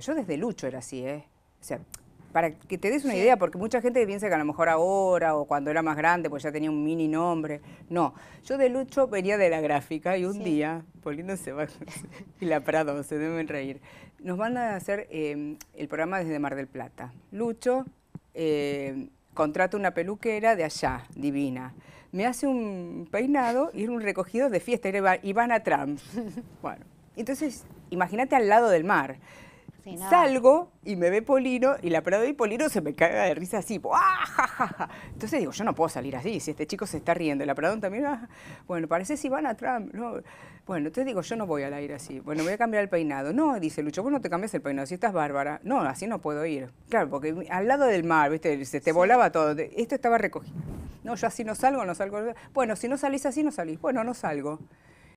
Yo desde Lucho era así, ¿eh? O sea, para que te des una idea, porque mucha gente piensa que a lo mejor ahora o cuando era más grande, pues ya tenía un mini nombre. No, yo de Lucho venía de la gráfica y un día, Polino se va y la Prado, se deben reír, nos mandan a hacer em, el programa desde Mar del Plata. Lucho em, contrata una peluquera de allá, divina. Me hace un peinado y era un recogido de fiesta, era a Trump. Bueno, entonces, imagínate al lado del mar. Salgo y me ve Polino y la Pradón y Polino se me caga de risa así. ¡Ah, Entonces digo, yo no puedo salir así, si este chico se está riendo. La Pradón también, va ah, bueno, parece si van a Trump. No. Bueno, entonces digo, yo no voy al aire así. Bueno, voy a cambiar el peinado. No, dice Lucho, vos no te cambias el peinado, si estás bárbara. No, así no puedo ir. Claro, porque al lado del mar, viste, se te volaba todo. Esto estaba recogido. No, yo así no salgo, no salgo. Bueno, si no salís así, no salís. Bueno, no salgo.